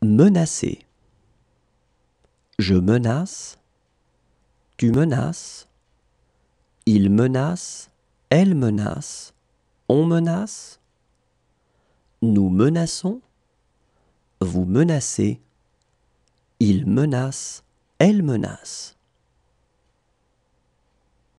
Menacer. Je menace. Tu menaces. Il menace. Elle menace. On menace. Nous menaçons. Vous menacez. Il menace. Elle menace.